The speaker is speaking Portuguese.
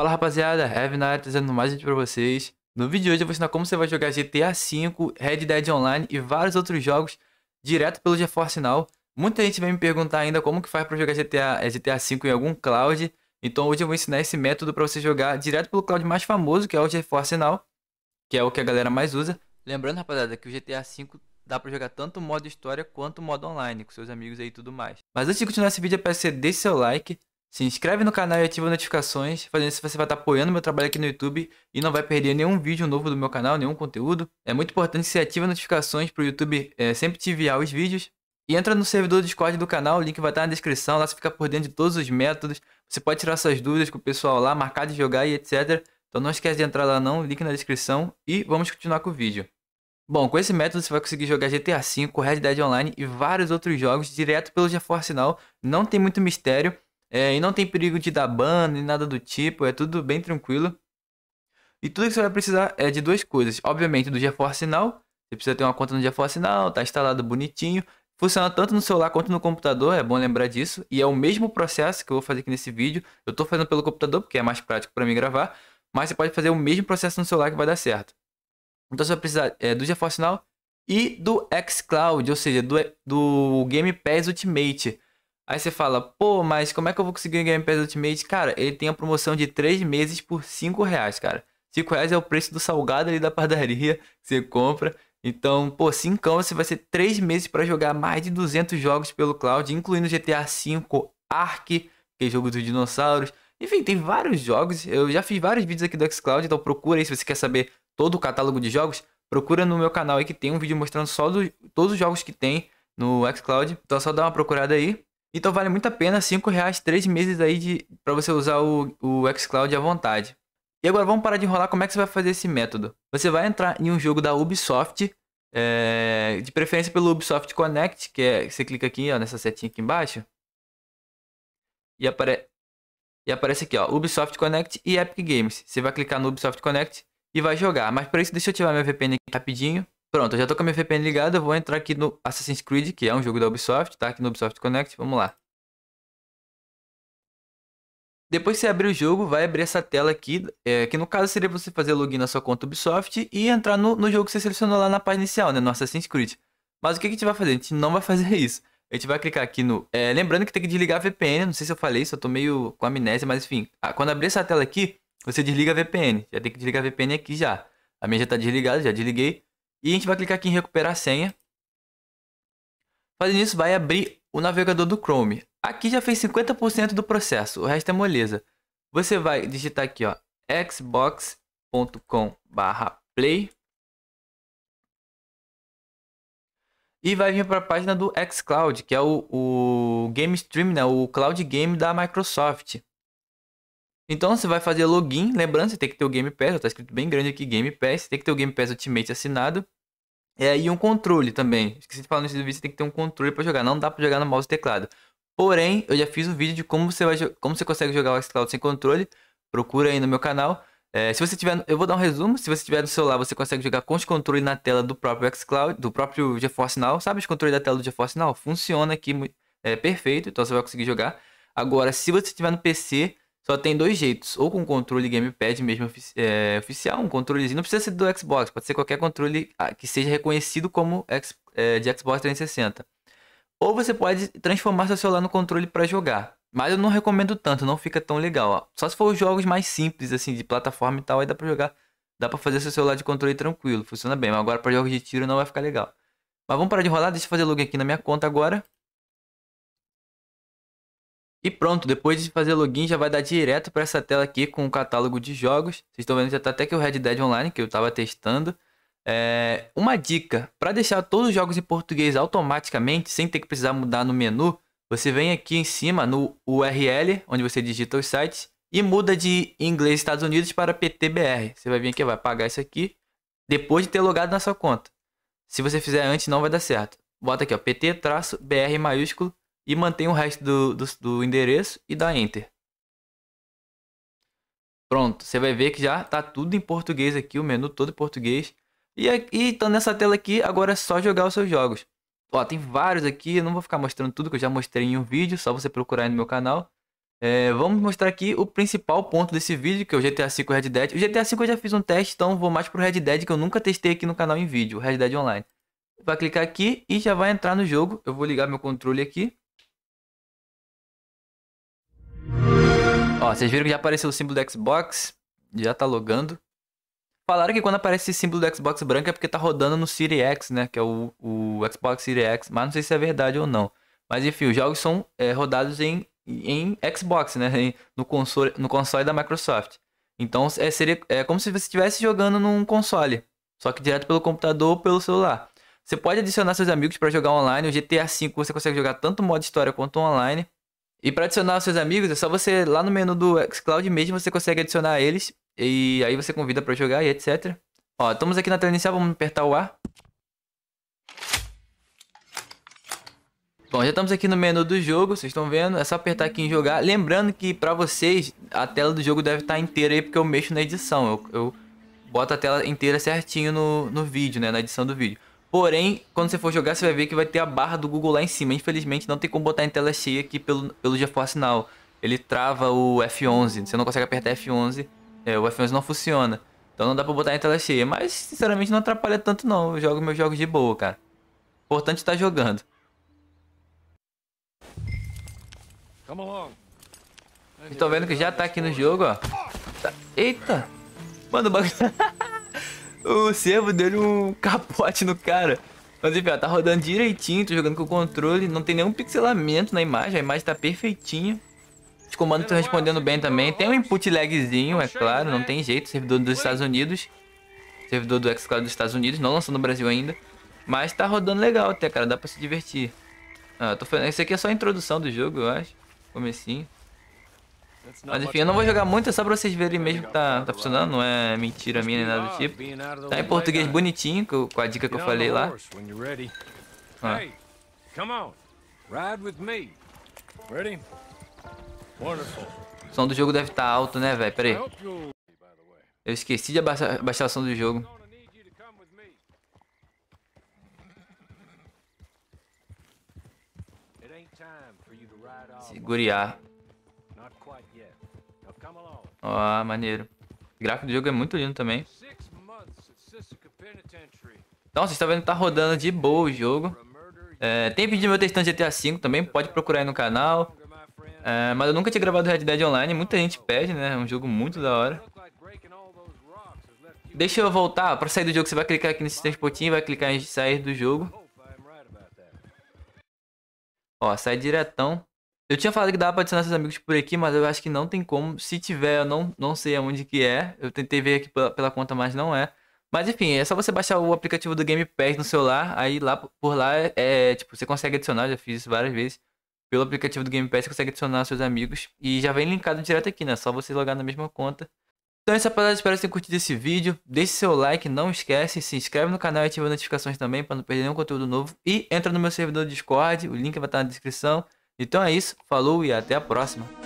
Fala rapaziada, Evinar trazendo mais vídeo pra vocês. No vídeo de hoje eu vou ensinar como você vai jogar GTA V, Red Dead Online e vários outros jogos direto pelo GeForce Now. Muita gente vem me perguntar ainda como que faz para jogar GTA, é, GTA V em algum cloud. Então hoje eu vou ensinar esse método para você jogar direto pelo cloud mais famoso, que é o GeForce Now, que é o que a galera mais usa. Lembrando, rapaziada, que o GTA V dá para jogar tanto modo história quanto modo online com seus amigos aí e tudo mais. Mas antes de continuar esse vídeo, eu peço que você deixe seu like, se inscreve no canal e ativa as notificações. Fazendo isso, você vai estar apoiando meu trabalho aqui no YouTube e não vai perder nenhum vídeo novo do meu canal, nenhum conteúdo. É muito importante que você ative as notificações para o YouTube é, sempre te enviar os vídeos. E entra no servidor do Discord do canal, o link vai estar na descrição. Lá você fica por dentro de todos os métodos. Você pode tirar suas dúvidas com o pessoal lá, marcar de jogar e etc. Então não esquece de entrar lá não, link na descrição. E vamos continuar com o vídeo. Bom, com esse método você vai conseguir jogar GTA V, Red Dead Online e vários outros jogos direto pelo GeForce Now. Não tem muito mistério. É, e não tem perigo de dar ban, nem nada do tipo, é tudo bem tranquilo. E tudo que você vai precisar é de duas coisas. Obviamente, do GeForce Now. Você precisa ter uma conta no GeForce Now, tá instalado bonitinho. Funciona tanto no celular quanto no computador, é bom lembrar disso. E é o mesmo processo que eu vou fazer aqui nesse vídeo. Eu estou fazendo pelo computador, porque é mais prático para mim gravar. Mas você pode fazer o mesmo processo no celular que vai dar certo. Então você vai precisar é, do GeForce Now e do xCloud, ou seja, do, do Game Pass Ultimate. Aí você fala, pô, mas como é que eu vou conseguir o Game Pass Ultimate? Cara, ele tem a promoção de 3 meses por 5 reais, cara. 5 reais é o preço do salgado ali da padaria que você compra. Então, pô, 5 você vai ser 3 meses para jogar mais de 200 jogos pelo cloud, incluindo GTA V, Ark, que é jogo dos dinossauros. Enfim, tem vários jogos. Eu já fiz vários vídeos aqui do xCloud, então procura aí se você quer saber todo o catálogo de jogos. Procura no meu canal aí que tem um vídeo mostrando só do, todos os jogos que tem no xCloud. Então é só dá uma procurada aí. Então vale muito a pena, R$ reais, 3 meses aí de, pra você usar o, o xCloud à vontade. E agora vamos parar de enrolar, como é que você vai fazer esse método? Você vai entrar em um jogo da Ubisoft, é, de preferência pelo Ubisoft Connect, que é, você clica aqui ó, nessa setinha aqui embaixo. E, apare... e aparece aqui, ó, Ubisoft Connect e Epic Games. Você vai clicar no Ubisoft Connect e vai jogar. Mas para isso, deixa eu ativar minha VPN aqui rapidinho. Pronto, eu já tô com a minha VPN ligada, eu vou entrar aqui no Assassin's Creed, que é um jogo da Ubisoft, tá? Aqui no Ubisoft Connect, vamos lá. Depois que você abrir o jogo, vai abrir essa tela aqui, é, que no caso seria você fazer login na sua conta Ubisoft e entrar no, no jogo que você selecionou lá na página inicial, né? No Assassin's Creed. Mas o que, que a gente vai fazer? A gente não vai fazer isso. A gente vai clicar aqui no... É, lembrando que tem que desligar a VPN, não sei se eu falei isso, eu tô meio com amnésia, mas enfim. Ah, quando abrir essa tela aqui, você desliga a VPN. Já tem que desligar a VPN aqui já. A minha já tá desligada, já desliguei. E a gente vai clicar aqui em recuperar a senha. Fazendo isso, vai abrir o navegador do Chrome. Aqui já fez 50% do processo, o resto é moleza. Você vai digitar aqui, ó, xbox.com/play e vai vir para a página do xCloud, que é o, o Game Stream, né? o cloud game da Microsoft. Então você vai fazer login, lembrando, você tem que ter o Game Pass, tá escrito bem grande aqui Game Pass, tem que ter o Game Pass Ultimate assinado. É, e um controle também. Esqueci de falar nesse vídeo, você tem que ter um controle para jogar, não dá para jogar no mouse e teclado. Porém, eu já fiz um vídeo de como você vai como você consegue jogar o xCloud sem controle. Procura aí no meu canal. É, se você tiver, eu vou dar um resumo. Se você tiver no celular, você consegue jogar com os controles na tela do próprio xCloud, do próprio GeForce Now. Sabe os controles da tela do GeForce Now? Funciona aqui é, perfeito, então você vai conseguir jogar. Agora, se você tiver no PC, só tem dois jeitos, ou com controle gamepad mesmo ofici é, oficial, um controlezinho, não precisa ser do Xbox, pode ser qualquer controle ah, que seja reconhecido como é, de Xbox 360. Ou você pode transformar seu celular no controle para jogar, mas eu não recomendo tanto, não fica tão legal. Ó. Só se for os jogos mais simples, assim, de plataforma e tal, aí dá pra jogar. Dá pra fazer seu celular de controle tranquilo, funciona bem. Mas agora para jogos de tiro não vai ficar legal. Mas vamos parar de rolar, deixa eu fazer login aqui na minha conta agora. E pronto, depois de fazer login já vai dar direto para essa tela aqui com o catálogo de jogos. Vocês estão vendo já tá até que o Red Dead Online que eu estava testando. É... Uma dica, para deixar todos os jogos em português automaticamente, sem ter que precisar mudar no menu, você vem aqui em cima no URL, onde você digita os sites, e muda de inglês Estados Unidos para PTBR. Você vai vir aqui, vai pagar isso aqui, depois de ter logado na sua conta. Se você fizer antes, não vai dar certo. Bota aqui, ó, PT-BR maiúsculo e mantém o resto do, do, do endereço e dá Enter. Pronto, você vai ver que já tá tudo em português aqui, o menu todo em português. E, então nessa tela aqui, agora é só jogar os seus jogos. Ó, tem vários aqui, eu não vou ficar mostrando tudo que eu já mostrei em um vídeo, só você procurar aí no meu canal. É, vamos mostrar aqui o principal ponto desse vídeo, que é o GTA V Red Dead. O GTA V eu já fiz um teste, então vou mais pro Red Dead, que eu nunca testei aqui no canal em vídeo, Red Dead Online. Vai clicar aqui e já vai entrar no jogo. Eu vou ligar meu controle aqui. vocês viram que já apareceu o símbolo do Xbox? Já tá logando. Falaram que quando aparece esse símbolo do Xbox branco é porque tá rodando no Series X, né? Que é o, o Xbox Series X. Mas não sei se é verdade ou não. Mas enfim, os jogos são é, rodados em, em Xbox, né? Em, no, console, no console da Microsoft. Então é, seria, é como se você estivesse jogando num console. Só que direto pelo computador ou pelo celular. Você pode adicionar seus amigos para jogar online. O GTA V você consegue jogar tanto modo história quanto online. E para adicionar os seus amigos, é só você lá no menu do xCloud mesmo, você consegue adicionar eles. E aí você convida para jogar e etc. Ó, estamos aqui na tela inicial, vamos apertar o A. Bom, já estamos aqui no menu do jogo, vocês estão vendo, é só apertar aqui em jogar. Lembrando que para vocês, a tela do jogo deve estar inteira aí, porque eu mexo na edição. Eu, eu boto a tela inteira certinho no, no vídeo, né, na edição do vídeo. Porém, quando você for jogar, você vai ver que vai ter a barra do Google lá em cima. Infelizmente, não tem como botar em tela cheia aqui pelo, pelo GeForce Now. Ele trava o F11, você não consegue apertar F11, é, o F11 não funciona. Então não dá pra botar em tela cheia, mas sinceramente não atrapalha tanto não, eu jogo meus jogos de boa, cara. Importante estar tá jogando. Estou vendo que já tá aqui no jogo, ó. Tá- Eita! Mano, o bagulho... Tá- o servo deu um capote no cara. Mas enfim, ó, tá rodando direitinho, tô jogando com o controle, não tem nenhum pixelamento na imagem, a imagem tá perfeitinha. Os comandos estão respondendo bem também. Tem um input lagzinho, é claro, não tem jeito, servidor dos Estados Unidos. Servidor do xCloud dos Estados Unidos, não lançou no Brasil ainda. Mas tá rodando legal até, cara, dá pra se divertir. Ah, tô falando, esse aqui é só a introdução do jogo, eu acho. Comecinho. Mas enfim, eu não vou jogar muito, é só pra vocês verem mesmo que tá, tá funcionando, não é mentira minha nem nada do tipo. Tá em português bonitinho, com a dica que eu falei lá. Ah. O som do jogo deve estar tá alto, né, velho? Pera aí. Eu esqueci de abaixar, abaixar o som do jogo. Seguriar. Ó, maneiro. O gráfico do jogo é muito lindo também. Então, vocês estão vendo que tá rodando de boa o jogo. É, tem vídeo meu testando GTA V também, pode procurar aí no canal. É, mas eu nunca tinha gravado Red Dead Online, muita gente pede, né? É um jogo muito da hora. Deixa eu voltar, para sair do jogo você vai clicar aqui nesses três pontinhos, vai clicar em sair do jogo. Ó, sai diretão. Eu tinha falado que dava pra adicionar seus amigos por aqui, mas eu acho que não tem como. Se tiver, eu não, não sei aonde que é. Eu tentei ver aqui pela, pela conta, mas não é. Mas enfim, é só você baixar o aplicativo do Game Pass no celular. Aí lá por lá é, tipo, você consegue adicionar, já fiz isso várias vezes. Pelo aplicativo do Game Pass, você consegue adicionar seus amigos. E já vem linkado direto aqui, né? É só você logar na mesma conta. Então é isso, rapaziada. Espero que tenham curtido esse vídeo. Deixe seu like, não esquece. Se inscreve no canal e ativa as notificações também para não perder nenhum conteúdo novo. E entra no meu servidor do Discord. O link vai estar na descrição. Então é isso, falou e até a próxima.